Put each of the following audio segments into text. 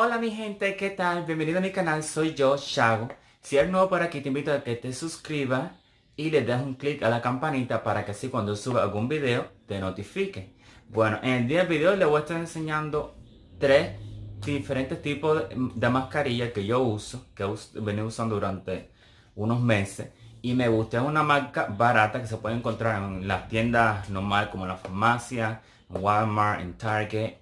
Hola mi gente, ¿qué tal? Bienvenido a mi canal, soy yo, Shago. Si eres nuevo por aquí, te invito a que te suscribas y le des un clic a la campanita para que así cuando suba algún video te notifique. Bueno, en el día del video les voy a estar enseñando tres diferentes tipos de, mascarilla mascarillas que yo uso, que he venido usando durante unos meses. Y me gusta, es una marca barata que se puede encontrar en las tiendas normales como la farmacia, Walmart, en Target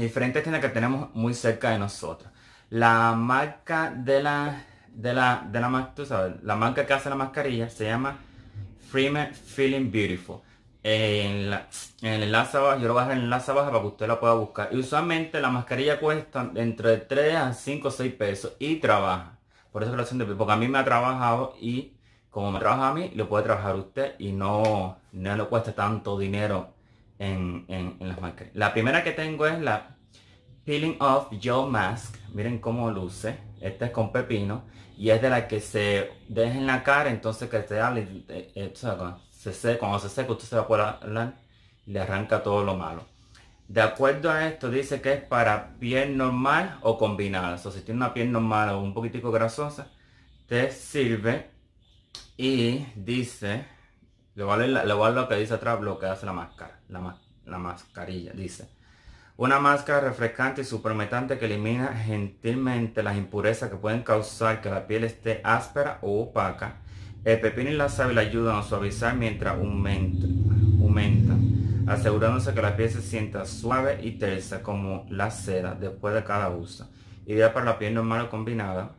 diferentes tiendas que tenemos muy cerca de nosotros. La marca de la, de la, de la, tú la marca que hace la mascarilla se llama Freeman Feeling Beautiful. En, la, el enlace abajo, yo lo voy a en el enlace para que usted la pueda buscar. Y usualmente la mascarilla cuesta entre 3 a 5 o 6 pesos y trabaja. Por eso relación de porque a mí me ha trabajado y como me trabaja a mí, lo puede trabajar usted y no, no le cuesta tanto dinero en, en, las mascarillas. La primera que tengo es la Peeling Off Gel Mask. Miren cómo luce. Esta es con pepino. Y es de la que se deja en la cara. Entonces que se hable. Eh, eh, se seca, cuando se seca usted se va a poder le arranca todo lo malo. De acuerdo a esto dice que es para piel normal o combinada. O sea, si tiene una piel normal o un poquitico grasosa. Te sirve. Y dice le voy, a lo que dice atrás, lo que hace la máscara, la, mascarilla, dice. Una máscara refrescante y supermetante que elimina gentilmente las impurezas que pueden causar que la piel esté áspera o opaca. El pepino y la sábila ayudan a suavizar mientras aumenta, aumenta, asegurándose que la piel se sienta suave y tersa como la seda después de cada uso. Idea para la piel normal o combinada.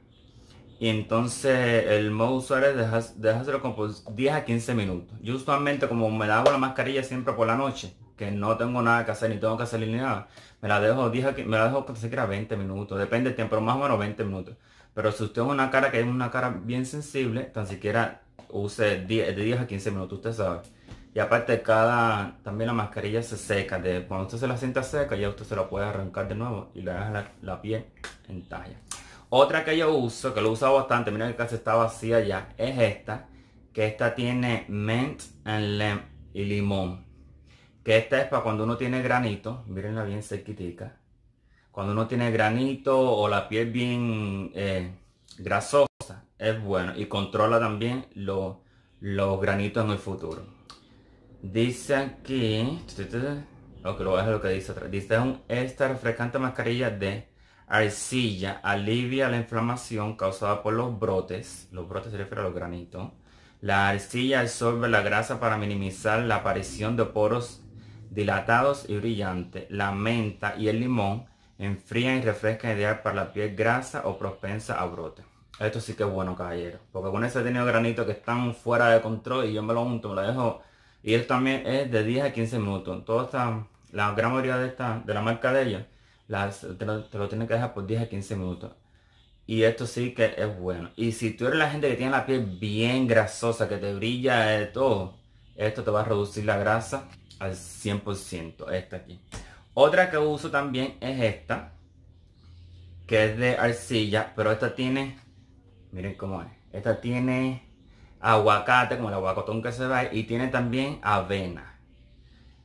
Y entonces el modo usuario es dejárselo como 10 a 15 minutos. Yo usualmente como me lavo la mascarilla siempre por la noche, que no tengo nada que hacer, ni tengo que salir ni nada, me la dejo 10 a, me la dejo que se 20 minutos, depende del tiempo, más o menos 20 minutos. Pero si usted es una cara que es una cara bien sensible, tan siquiera use 10, de 10 a 15 minutos, usted sabe. Y aparte cada, también la mascarilla se seca, de, cuando usted se la sienta seca ya usted se la puede arrancar de nuevo y le deja la, la piel en talla. Otra que yo uso, que lo he usado bastante, miren que casi está vacía ya, es esta. Que esta tiene mint and lem y limón. Que esta es para cuando uno tiene granito. mirenla bien sequitica. Cuando uno tiene granito o la piel bien eh, grasosa, es bueno. Y controla también los, los granitos en el futuro. Dice aquí... Lo que lo es lo que dice atrás. Dice un, esta refrescante mascarilla de Arcilla alivia la inflamación causada por los brotes. Los brotes se refieren a los granitos. La arcilla absorbe la grasa para minimizar la aparición de poros dilatados y brillantes. La menta y el limón enfrían y refrescan ideal para la piel grasa o propensa a brotes. Esto sí que es bueno, caballero. Porque con ese he tenido granitos que están fuera de control y yo me lo junto, me lo dejo. Y esto también es de 10 a 15 minutos. Toda la gran mayoría de esta, de la marca de ella, te, lo, tienes que dejar por 10 a 15 minutos. Y esto sí que es bueno. Y si tú eres la gente que tiene la piel bien grasosa, que te brilla de todo, esto te va a reducir la grasa al 100%. Esta aquí. Otra que uso también es esta, que es de arcilla, pero esta tiene, miren cómo es, esta tiene aguacate, como el aguacotón que se va y tiene también avena.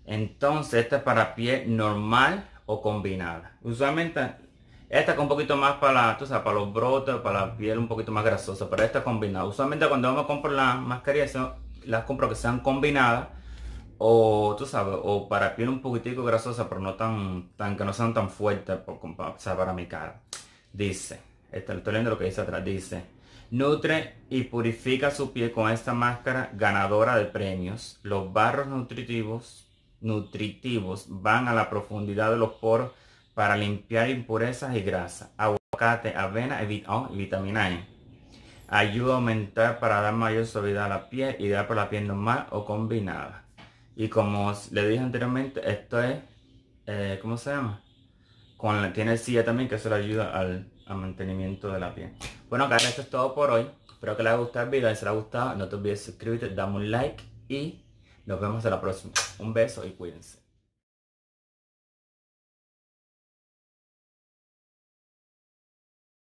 Entonces, esta es para piel normal combinada. Usualmente esta con un poquito más para, tú sabes, para los brotes, para la piel un poquito más grasosa, pero esta combinada. Usualmente cuando vamos a comprar las mascarillas, las compro que sean combinadas o tú sabes, o para piel un poquitico grasosa, pero no tan, tan que no sean tan fuertes por, o para mi cara. Dice, está estoy leyendo lo que dice atrás, dice, nutre y purifica su piel con esta máscara ganadora de premios. Los barros nutritivos nutritivos van a la profundidad de los poros para limpiar impurezas y grasa. Aguacate, avena y, oh, vitamina E. Ayuda a aumentar para dar mayor suavidad a la piel, y ideal para la piel normal o combinada. Y como le dije anteriormente, esto es, como eh, ¿cómo se llama? Con la, tiene silla también que eso le ayuda al, mantenimiento de la piel. Bueno, cara, esto es todo por hoy. Espero que les haya gustado el video. Si les ha gustado, no te olvides suscribirte, dame un like y nos vemos en la próxima. Un beso y cuídense.